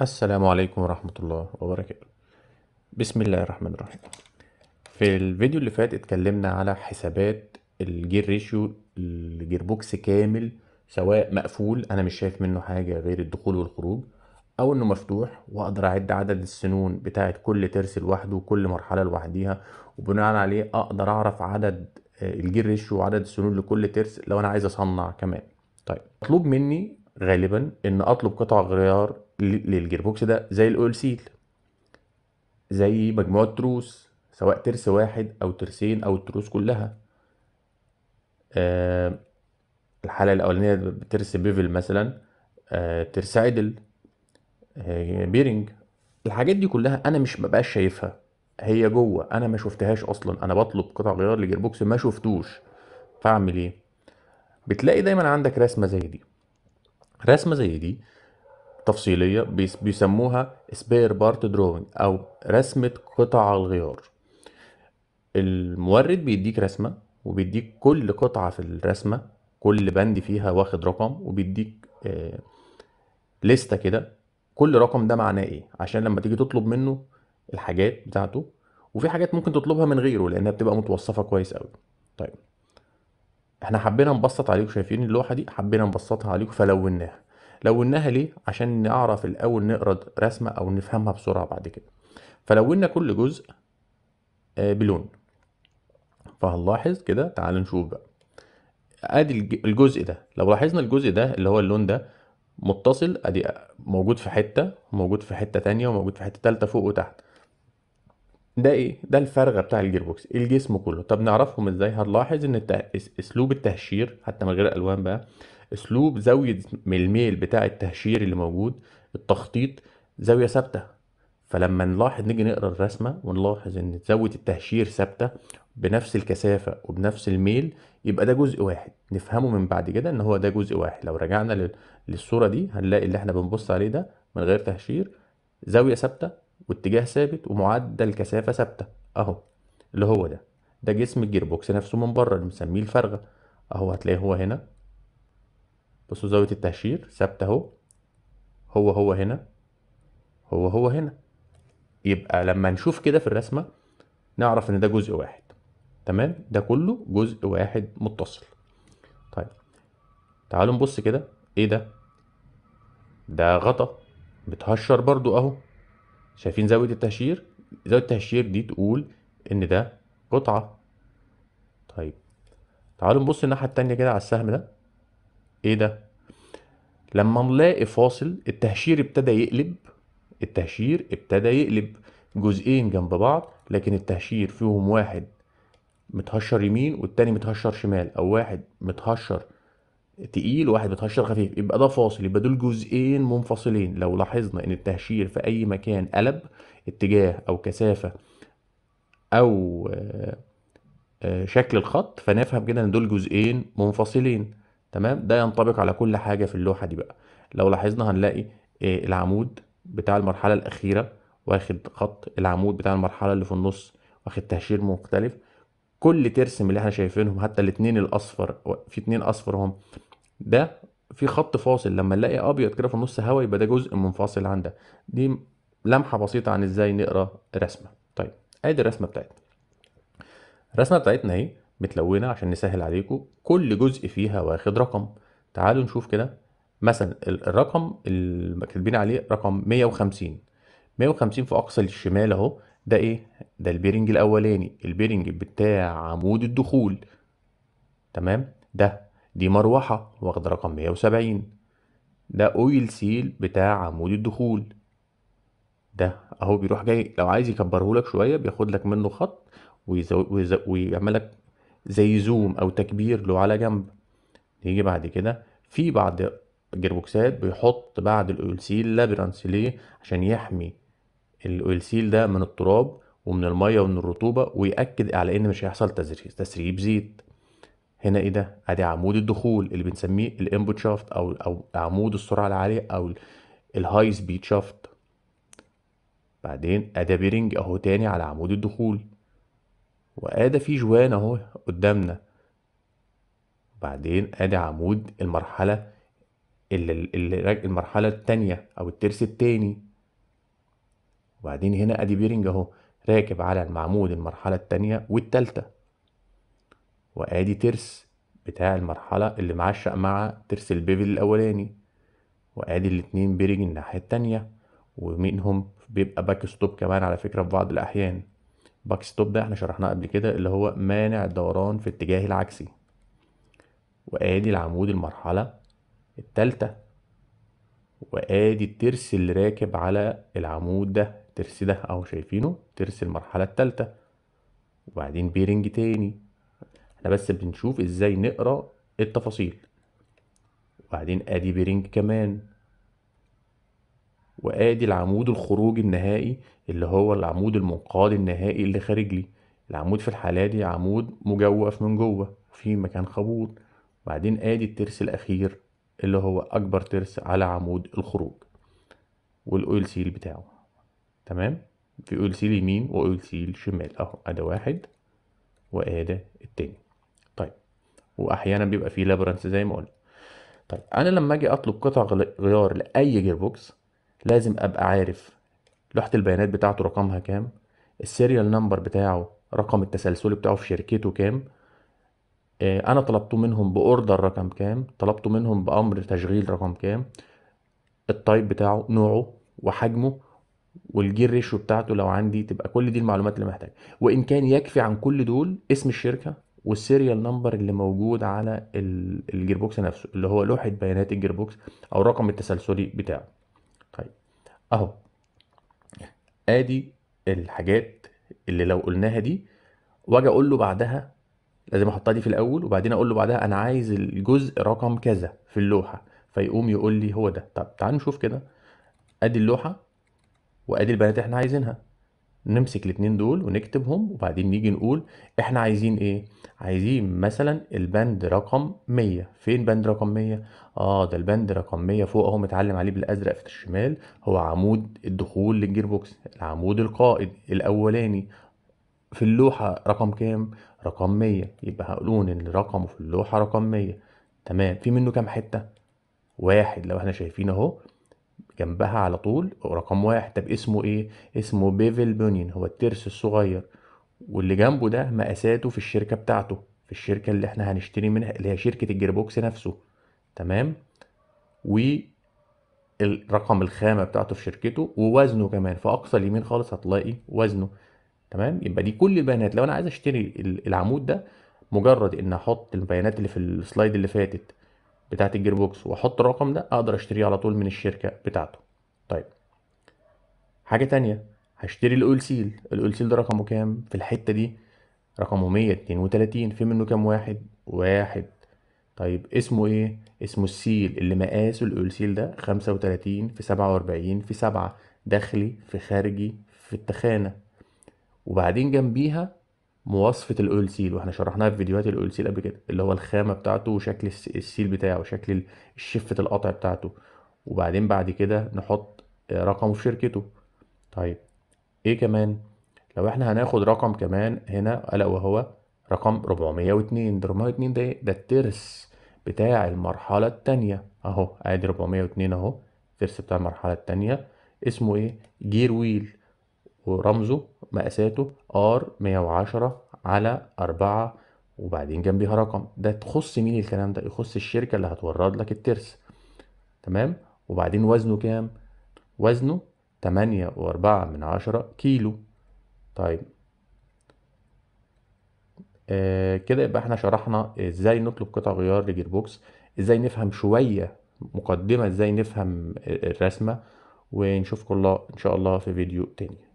السلام عليكم ورحمة الله وبركاته بسم الله الرحمن الرحيم في الفيديو اللي فات اتكلمنا على حسابات الجير ريشيو الجير بوكس كامل سواء مقفول انا مش شايف منه حاجة غير الدخول والخروج او انه مفتوح واقدر اعد عدد السنون بتاعة كل ترس لوحده وكل مرحلة لوحديها وبناء عليه اقدر اعرف عدد آه، الجير ريشيو وعدد السنون لكل ترس لو انا عايز اصنع كمان طيب مطلوب مني غالبا ان اطلب قطع غيار للجيربوكس ده زي الاول سيل زي مجموعة تروس سواء ترس واحد او ترسين او التروس كلها آه الحالة الاولانية ترس بيفل مثلا آه ترس عدل آه بيرنج الحاجات دي كلها انا مش مبقاش شايفها هي جوه انا ما شفتهاش اصلا انا بطلب قطع غيار لجيربوكس ما شفتوش فاعمل ايه بتلاقي دايما عندك رسمة زي دي رسمة زي دي تفصيلية بيسموها سبير بارت دروينج أو رسمة قطع الغيار المورد بيديك رسمة وبيديك كل قطعة في الرسمة كل بند فيها واخد رقم وبيديك آه، لستة كده كل رقم ده معناه ايه عشان لما تيجي تطلب منه الحاجات بتاعته وفي حاجات ممكن تطلبها من غيره لانها بتبقى متوصفه كويس قوي طيب احنا حبينا نبسط عليكم شايفين اللوحه دي حبينا نبسطها عليكم فلوناها لوناها ليه عشان نعرف الاول نقرا رسمه او نفهمها بسرعه بعد كده فلونا كل جزء آه، بلون فهنلاحظ كده تعال نشوف بقى ادي الجزء ده لو لاحظنا الجزء ده اللي هو اللون ده متصل ادي موجود في حته وموجود في حته تانية وموجود في حته تالتة فوق وتحت ده ايه ده الفرغه بتاع الجير بوكس الجسم كله طب نعرفهم ازاي هنلاحظ ان اسلوب التهشير حتى من غير الوان بقى اسلوب زاويه من الميل بتاع التهشير اللي موجود التخطيط زاويه ثابته فلما نلاحظ نيجي نقرا الرسمه ونلاحظ ان زاويه التهشير ثابته بنفس الكثافه وبنفس الميل يبقى ده جزء واحد نفهمه من بعد كده ان هو ده جزء واحد لو رجعنا للصوره دي هنلاقي اللي احنا بنبص عليه ده من غير تهشير زاويه ثابته واتجاه ثابت ومعدل كثافه ثابته اهو اللي هو ده ده جسم الجير بوكس نفسه من بره اللي بنسميه الفرغه اهو هتلاقيه هو هنا بصوا زاوية التهشير ثابتة اهو هو هو هنا هو هو هنا يبقى لما نشوف كده في الرسمة نعرف ان ده جزء واحد تمام ده كله جزء واحد متصل طيب تعالوا نبص كده ايه ده ده غطا بتهشر برضو اهو شايفين زاوية التهشير زاوية التهشير دي تقول ان ده قطعة طيب تعالوا نبص الناحية التانية كده على السهم ده ايه ده لما نلاقي فاصل التهشير ابتدى يقلب التهشير ابتدى يقلب جزئين جنب بعض لكن التهشير فيهم واحد متهشر يمين والتاني متهشر شمال او واحد متهشر تقيل وواحد متهشر خفيف يبقى ده فاصل يبقى دول جزئين منفصلين لو لاحظنا ان التهشير في اي مكان قلب اتجاه او كثافه او آه، آه، شكل الخط فنفهم كده ان دول جزئين منفصلين تمام ده ينطبق على كل حاجه في اللوحه دي بقى لو لاحظنا هنلاقي آه، العمود بتاع المرحله الاخيره واخد خط العمود بتاع المرحله اللي في النص واخد تهشير مختلف كل ترسم اللي احنا شايفينهم حتى الاتنين الاصفر في اتنين اصفر هم ده في خط فاصل لما نلاقي ابيض كده في النص هوا يبقى ده جزء منفصل عن ده دي لمحه بسيطه عن ازاي نقرا رسمه طيب ادي الرسمه بتاعتنا الرسمه بتاعتنا اهي متلونه عشان نسهل عليكم كل جزء فيها واخد رقم تعالوا نشوف كده مثلا الرقم اللي كاتبين عليه رقم 150 150 في اقصى الشمال اهو ده ايه ده البيرنج الاولاني البيرنج بتاع عمود الدخول تمام ده دي مروحه واخد رقم 170 ده اويل سيل بتاع عمود الدخول ده اهو بيروح جاي لو عايز يكبره لك شويه بياخد لك منه خط ويزو ويزو ويعمل لك زي زوم او تكبير له على جنب نيجي بعد كده في بعض الجربوكسات بيحط بعد الاويلسيل لابرانس ليه عشان يحمي الاويلسيل ده من التراب ومن الميه ومن الرطوبه ويأكد على ان مش هيحصل تسريب زيت هنا ايه ده ادي عمود الدخول اللي بنسميه الانبوت شافت او او عمود السرعه العاليه او الهاي سبيد شافت بعدين ادي بيرنج اهو تاني على عمود الدخول وادي في جوان اهو قدامنا وبعدين ادي عمود المرحلة اللي اللي المرحلة التانية او الترس التاني وبعدين هنا ادي بيرنج اهو راكب على المعمود المرحلة التانية والتالتة وادي ترس بتاع المرحلة اللي معشق مع ترس البيفل الاولاني وادي الاتنين بيرنج الناحية التانية ومنهم بيبقى باك ستوب كمان على فكرة في بعض الاحيان باك ستوب ده احنا شرحناه قبل كده اللي هو مانع الدوران في اتجاه العكسي وادي العمود المرحله الثالثه وادي الترس اللي راكب على العمود ده الترس ده اهو شايفينه ترس المرحله الثالثه وبعدين بيرنج تاني احنا بس بنشوف ازاي نقرا التفاصيل وبعدين ادي بيرنج كمان وادي العمود الخروجي النهائي اللي هو العمود المنقاد النهائي اللي خارج لي العمود في الحالة دي عمود مجوف من جوه في مكان خبوط بعدين ادي الترس الاخير اللي هو اكبر ترس على عمود الخروج والاويل سيل بتاعه تمام في اويل سيل يمين واويل سيل شمال اهو ادي واحد وادي التاني طيب واحيانا بيبقى فيه لابرنس زي ما قلنا طيب انا لما اجي اطلب قطع غيار لاي جير بوكس لازم ابقى عارف لوحة البيانات بتاعته رقمها كام السيريال نمبر بتاعه رقم التسلسلي بتاعه في شركته كام آه، انا طلبته منهم باوردر رقم كام طلبته منهم بامر تشغيل رقم كام التايب بتاعه نوعه وحجمه والجير ريشو بتاعته لو عندي تبقى كل دي المعلومات اللي محتاجها وان كان يكفي عن كل دول اسم الشركه والسيريال نمبر اللي موجود على الجير بوكس نفسه اللي هو لوحه بيانات الجير بوكس او الرقم التسلسلي بتاعه اهو ادي الحاجات اللي لو قلناها دي واجي اقول له بعدها لازم احطها دي في الاول وبعدين اقول له بعدها انا عايز الجزء رقم كذا في اللوحه فيقوم يقول لي هو ده طب تعال نشوف كده ادي اللوحه وادي البيانات اللي احنا عايزينها نمسك الاثنين دول ونكتبهم وبعدين نيجي نقول احنا عايزين ايه عايزين مثلا البند رقم 100 فين بند رقم 100 اه ده البند رقم 100 فوق اهو متعلم عليه بالازرق في الشمال هو عمود الدخول للجير بوكس العمود القائد الاولاني في اللوحه رقم كام رقم 100 يبقى هقولون ان رقمه في اللوحه رقم 100 تمام في منه كام حته واحد لو احنا شايفين اهو جنبها على طول رقم واحد طب اسمه ايه اسمه بيفل بونين هو الترس الصغير واللي جنبه ده مقاساته في الشركه بتاعته في الشركه اللي احنا هنشتري منها اللي هي شركه الجيربوكس نفسه تمام الرقم الخامه بتاعته في شركته ووزنه كمان في اقصى اليمين خالص هتلاقي وزنه تمام يبقى دي كل البيانات لو انا عايز اشتري العمود ده مجرد ان احط البيانات اللي في السلايد اللي فاتت بتاعت الجير بوكس واحط الرقم ده اقدر اشتريه على طول من الشركه بتاعته طيب حاجه تانية هشتري الاول سيل الاول سيل ده رقمه كام في الحته دي رقمه 132 في منه كام واحد واحد طيب اسمه ايه اسمه السيل اللي مقاسه الاول سيل ده 35 في 47 في 7 داخلي في خارجي في التخانه وبعدين جنبيها مواصفه الاويل سيل واحنا شرحناها في فيديوهات الاويل سيل قبل كده اللي هو الخامه بتاعته وشكل السيل بتاعه وشكل الشفة القطع بتاعته وبعدين بعد كده نحط رقمه في شركته طيب ايه كمان لو احنا هناخد رقم كمان هنا الا وهو رقم 402 402 ده إيه؟ ده الترس بتاع المرحله التانية اهو ادي 402 اهو الترس بتاع المرحله التانية اسمه ايه جير ويل ورمزه مقاساته ار 110 على 4 وبعدين جنبيها رقم ده تخص مين الكلام ده يخص الشركه اللي هتورد لك الترس تمام وبعدين وزنه كام وزنه 4 من عشرة كيلو طيب آه كده يبقى احنا شرحنا ازاي نطلب قطع غيار لجير بوكس ازاي نفهم شويه مقدمه ازاي نفهم الرسمه ونشوفكم الله ان شاء الله في فيديو تاني